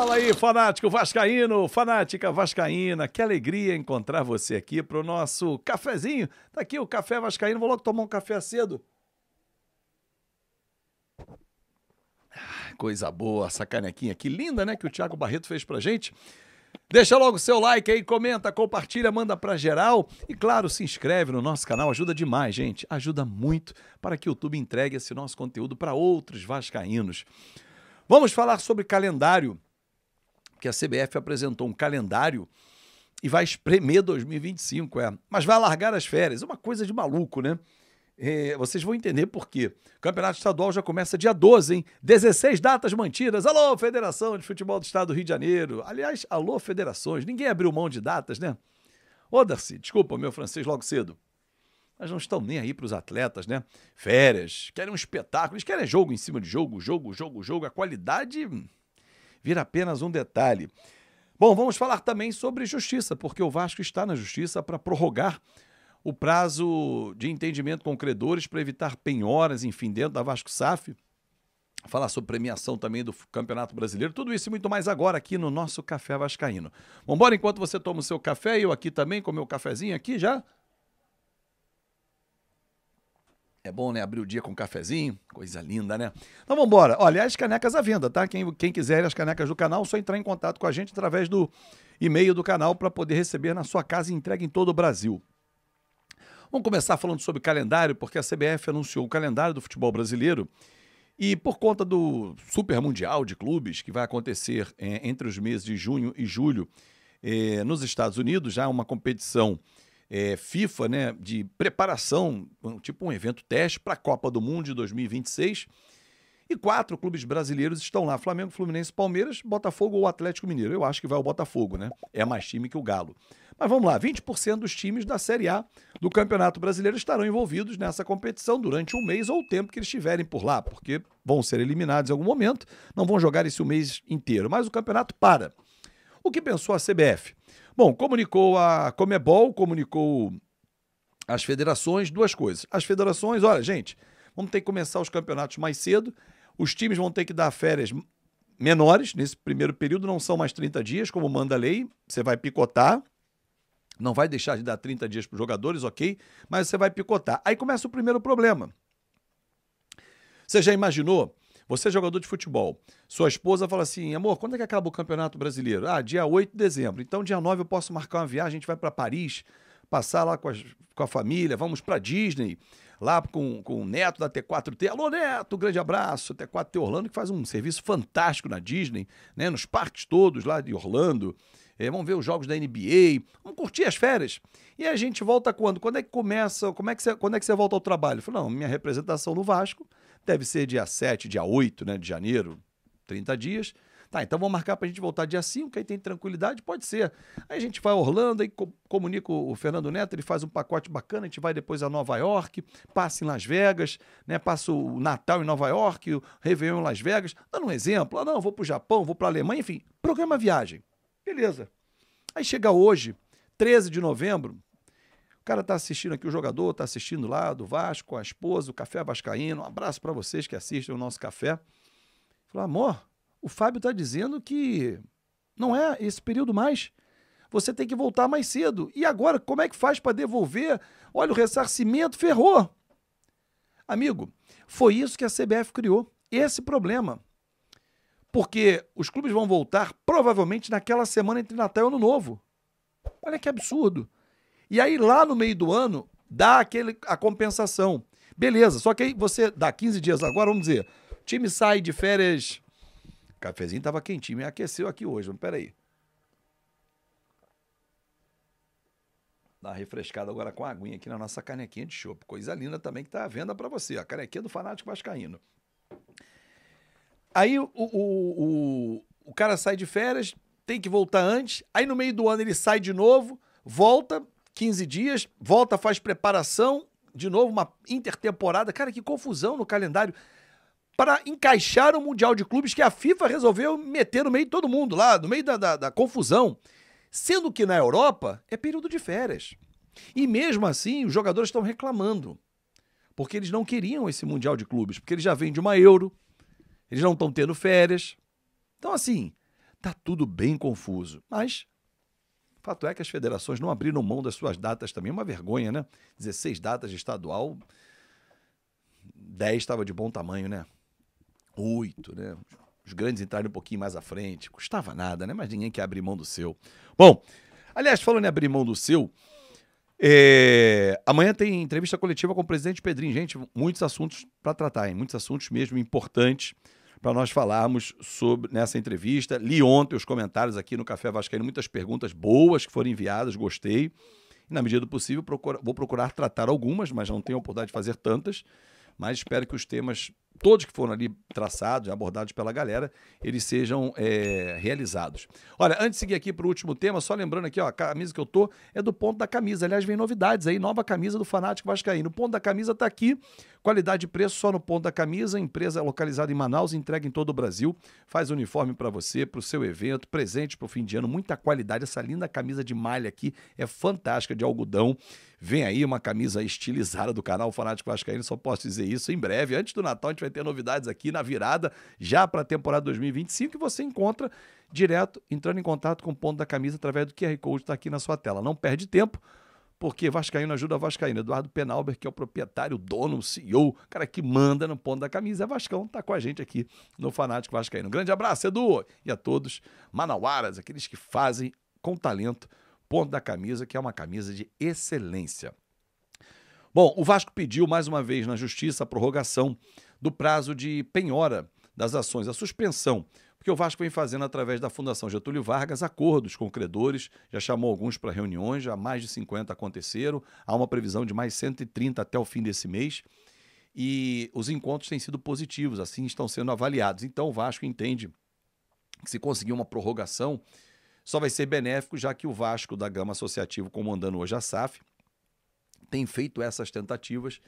Fala aí, fanático vascaíno, fanática vascaína. Que alegria encontrar você aqui para o nosso cafezinho. Tá aqui o café vascaíno. Vou logo tomar um café cedo. coisa boa, essa canequinha que linda, né, que o Thiago Barreto fez para gente. Deixa logo o seu like aí, comenta, compartilha, manda para geral e claro, se inscreve no nosso canal, ajuda demais, gente. Ajuda muito para que o YouTube entregue esse nosso conteúdo para outros vascaínos. Vamos falar sobre calendário porque a CBF apresentou um calendário e vai espremer 2025, é. Mas vai largar as férias. É uma coisa de maluco, né? É, vocês vão entender por quê. O Campeonato Estadual já começa dia 12, hein? 16 datas mantidas. Alô, Federação de Futebol do Estado do Rio de Janeiro. Aliás, alô, federações. Ninguém abriu mão de datas, né? Ô, Darcy, desculpa meu francês logo cedo. Mas não estão nem aí para os atletas, né? Férias, querem um espetáculo, eles querem jogo em cima de jogo, jogo, jogo, jogo. A qualidade hum, vira apenas um detalhe. Bom, vamos falar também sobre justiça, porque o Vasco está na justiça para prorrogar o prazo de entendimento com credores para evitar penhoras, enfim, dentro da Vasco SAF. Falar sobre premiação também do Campeonato Brasileiro, tudo isso e muito mais agora aqui no nosso Café Vascaíno. Vamos embora enquanto você toma o seu café, eu aqui também com o meu cafezinho aqui já. É bom, né? Abrir o dia com um cafezinho. Coisa linda, né? Então vamos embora. Olha, as canecas à venda, tá? Quem, quem quiser as canecas do canal, só entrar em contato com a gente através do e-mail do canal para poder receber na sua casa e entrega em todo o Brasil. Vamos começar falando sobre calendário, porque a CBF anunciou o calendário do futebol brasileiro e por conta do Super Mundial de Clubes, que vai acontecer é, entre os meses de junho e julho é, nos Estados Unidos, já é uma competição é, FIFA né, de preparação, tipo um evento teste para a Copa do Mundo de 2026. E quatro clubes brasileiros estão lá: Flamengo, Fluminense, Palmeiras, Botafogo ou Atlético Mineiro. Eu acho que vai o Botafogo, né? É mais time que o Galo. Mas vamos lá: 20% dos times da Série A do Campeonato Brasileiro estarão envolvidos nessa competição durante um mês ou o tempo que eles estiverem por lá, porque vão ser eliminados em algum momento, não vão jogar esse mês inteiro. Mas o campeonato para. O que pensou a CBF? Bom, comunicou a Comebol, comunicou as federações, duas coisas. As federações, olha, gente, vamos ter que começar os campeonatos mais cedo, os times vão ter que dar férias menores nesse primeiro período, não são mais 30 dias, como manda a lei, você vai picotar. Não vai deixar de dar 30 dias para os jogadores, ok? Mas você vai picotar. Aí começa o primeiro problema. Você já imaginou você é jogador de futebol. Sua esposa fala assim: amor, quando é que acaba o Campeonato Brasileiro? Ah, dia 8 de dezembro. Então, dia 9 eu posso marcar uma viagem, a gente vai para Paris, passar lá com a, com a família, vamos para Disney, lá com, com o Neto da T4T. Alô, Neto, grande abraço. T4T Orlando, que faz um serviço fantástico na Disney, né? nos parques todos lá de Orlando. É, vamos ver os jogos da NBA, vamos curtir as férias. E a gente volta quando? Quando é que começa? Como é que você, quando é que você volta ao trabalho? Eu falo não, minha representação no Vasco Deve ser dia 7, dia 8 né, de janeiro, 30 dias. Tá, então vou marcar para a gente voltar dia 5, aí tem tranquilidade, pode ser. Aí a gente vai a Orlando, aí co comunica o Fernando Neto, ele faz um pacote bacana, a gente vai depois a Nova York, passa em Las Vegas, né? Passa o Natal em Nova York, o Réveillon em Las Vegas. Dando um exemplo, ah, não, vou para o Japão, vou para a Alemanha, enfim, programa viagem. Beleza. Aí chega hoje, 13 de novembro, cara tá assistindo aqui, o jogador tá assistindo lá do Vasco, a esposa, o Café Vascaíno. Um abraço para vocês que assistem o nosso café. Falou, amor, o Fábio tá dizendo que não é esse período mais. Você tem que voltar mais cedo. E agora, como é que faz para devolver? Olha, o ressarcimento ferrou. Amigo, foi isso que a CBF criou, esse problema. Porque os clubes vão voltar provavelmente naquela semana entre Natal e Ano Novo. Olha que absurdo. E aí, lá no meio do ano, dá aquele, a compensação. Beleza, só que aí você dá 15 dias agora, vamos dizer, o time sai de férias. O cafezinho tava quentinho, me aqueceu aqui hoje, mas peraí. Dá uma refrescada agora com a aguinha aqui na nossa canequinha de chopp. Coisa linda também que tá à venda para você, a canequinha do Fanático Vascaíno. Aí o, o, o, o cara sai de férias, tem que voltar antes, aí no meio do ano ele sai de novo, volta, 15 dias, volta, faz preparação, de novo uma intertemporada. Cara, que confusão no calendário para encaixar o Mundial de Clubes que a FIFA resolveu meter no meio de todo mundo lá, no meio da, da, da confusão. Sendo que na Europa é período de férias. E mesmo assim, os jogadores estão reclamando. Porque eles não queriam esse Mundial de Clubes, porque eles já vêm de uma Euro, eles não estão tendo férias. Então, assim, tá tudo bem confuso. Mas Fato é que as federações não abriram mão das suas datas também. É uma vergonha, né? 16 datas de estadual, 10 estava de bom tamanho, né? 8, né? Os grandes entraram um pouquinho mais à frente. Custava nada, né? Mas ninguém quer abrir mão do seu. Bom, aliás, falando em abrir mão do seu, é, amanhã tem entrevista coletiva com o presidente Pedrinho. Gente, muitos assuntos para tratar, hein? muitos assuntos mesmo importantes para nós falarmos sobre nessa entrevista. Li ontem os comentários aqui no Café Vascaíno, muitas perguntas boas que foram enviadas, gostei. E, na medida do possível, procura, vou procurar tratar algumas, mas não tenho a oportunidade de fazer tantas. Mas espero que os temas, todos que foram ali traçados, abordados pela galera, eles sejam é, realizados. Olha, antes de seguir aqui para o último tema, só lembrando aqui, ó, a camisa que eu tô é do ponto da camisa. Aliás, vem novidades aí, nova camisa do Fanático Vascaíno. O ponto da camisa está aqui Qualidade e preço só no ponto da camisa. Empresa é localizada em Manaus, entrega em todo o Brasil. Faz uniforme para você, para o seu evento, presente para o fim de ano. Muita qualidade. Essa linda camisa de malha aqui é fantástica, de algodão. Vem aí uma camisa estilizada do canal Fanático Vascaíno, só posso dizer isso em breve. Antes do Natal, a gente vai ter novidades aqui na virada, já para a temporada 2025, que você encontra direto entrando em contato com o ponto da camisa através do QR Code que está aqui na sua tela. Não perde tempo porque Vascaíno ajuda Vascaíno. Eduardo Penalber, que é o proprietário, o dono, o CEO, o cara que manda no ponto da camisa, é Vascão, tá com a gente aqui no Fanático Vascaíno. Um grande abraço, Edu, e a todos manauaras, aqueles que fazem com talento ponto da camisa, que é uma camisa de excelência. Bom, o Vasco pediu mais uma vez na Justiça a prorrogação do prazo de penhora das ações, a suspensão porque o Vasco vem fazendo, através da Fundação Getúlio Vargas, acordos com credores, já chamou alguns para reuniões, já mais de 50 aconteceram, há uma previsão de mais 130 até o fim desse mês. E os encontros têm sido positivos, assim estão sendo avaliados. Então o Vasco entende que se conseguir uma prorrogação, só vai ser benéfico, já que o Vasco da Gama Associativo, comandando hoje a SAF, tem feito essas tentativas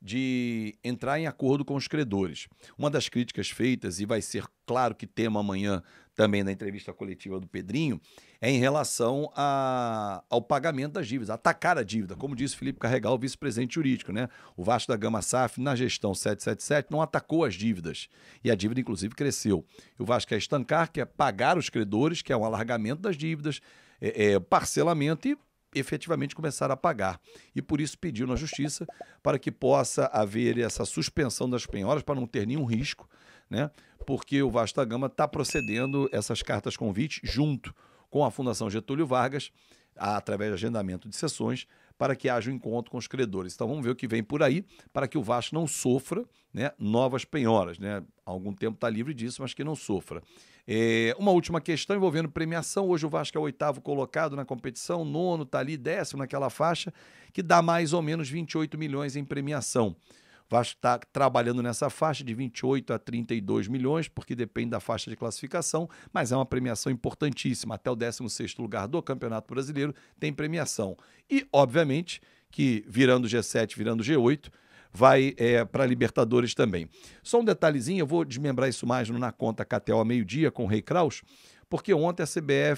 de entrar em acordo com os credores. Uma das críticas feitas, e vai ser claro que tema amanhã também na entrevista coletiva do Pedrinho, é em relação a, ao pagamento das dívidas, atacar a dívida. Como disse Felipe Carregal, vice-presidente jurídico, né? O Vasco da Gama SAF, na gestão 777, não atacou as dívidas. E a dívida, inclusive, cresceu. o Vasco quer estancar, quer pagar os credores, que é um alargamento das dívidas, é, é, parcelamento e efetivamente começar a pagar. E por isso pediu na justiça para que possa haver essa suspensão das penhoras para não ter nenhum risco, né? Porque o Vasta Gama está procedendo essas cartas convite junto com a Fundação Getúlio Vargas, através de agendamento de sessões, para que haja um encontro com os credores. Então vamos ver o que vem por aí para que o Vasco não sofra né, novas penhoras. Né? Há algum tempo está livre disso, mas que não sofra. É, uma última questão envolvendo premiação. Hoje o Vasco é o oitavo colocado na competição, nono está ali, décimo naquela faixa, que dá mais ou menos 28 milhões em premiação. Vasco está trabalhando nessa faixa de 28 a 32 milhões, porque depende da faixa de classificação, mas é uma premiação importantíssima. Até o 16º lugar do Campeonato Brasileiro tem premiação. E, obviamente, que virando G7, virando G8, vai é, para Libertadores também. Só um detalhezinho, eu vou desmembrar isso mais no Na Conta KTO meio-dia com o Rei Kraus, porque ontem a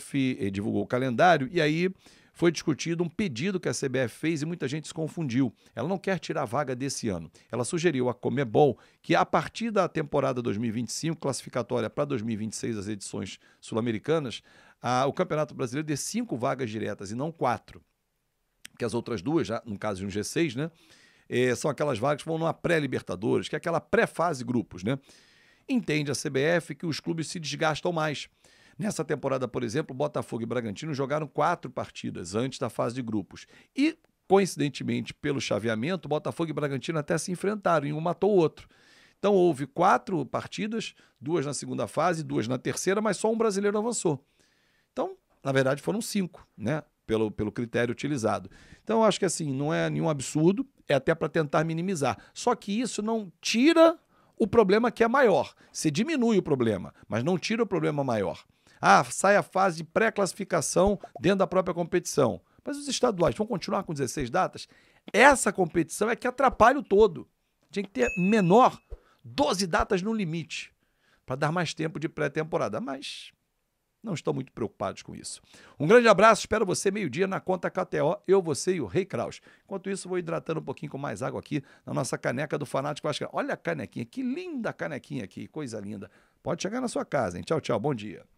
CBF eh, divulgou o calendário e aí foi discutido um pedido que a CBF fez e muita gente se confundiu. Ela não quer tirar a vaga desse ano. Ela sugeriu à Comebol que, a partir da temporada 2025, classificatória para 2026 das edições sul-americanas, o Campeonato Brasileiro dê cinco vagas diretas e não quatro. Que as outras duas, já, no caso de um G6, né? É, são aquelas vagas que vão numa pré-Libertadores, que é aquela pré-fase grupos, né? Entende a CBF que os clubes se desgastam mais Nessa temporada, por exemplo, Botafogo e Bragantino jogaram quatro partidas antes da fase de grupos. E, coincidentemente, pelo chaveamento, Botafogo e Bragantino até se enfrentaram e um matou o outro. Então houve quatro partidas, duas na segunda fase, duas na terceira, mas só um brasileiro avançou. Então, na verdade, foram cinco, né? Pelo, pelo critério utilizado. Então, eu acho que assim, não é nenhum absurdo, é até para tentar minimizar. Só que isso não tira o problema que é maior. Você diminui o problema, mas não tira o problema maior. Ah, sai a fase de pré-classificação dentro da própria competição. Mas os estaduais vão continuar com 16 datas? Essa competição é que atrapalha o todo. Tinha que ter menor 12 datas no limite para dar mais tempo de pré-temporada. Mas não estão muito preocupados com isso. Um grande abraço, espero você meio-dia na conta KTO, eu, você e o Rei Kraus. Enquanto isso, vou hidratando um pouquinho com mais água aqui na nossa caneca do Fanático Olha a canequinha, que linda canequinha aqui, coisa linda. Pode chegar na sua casa, hein? Tchau, tchau, bom dia.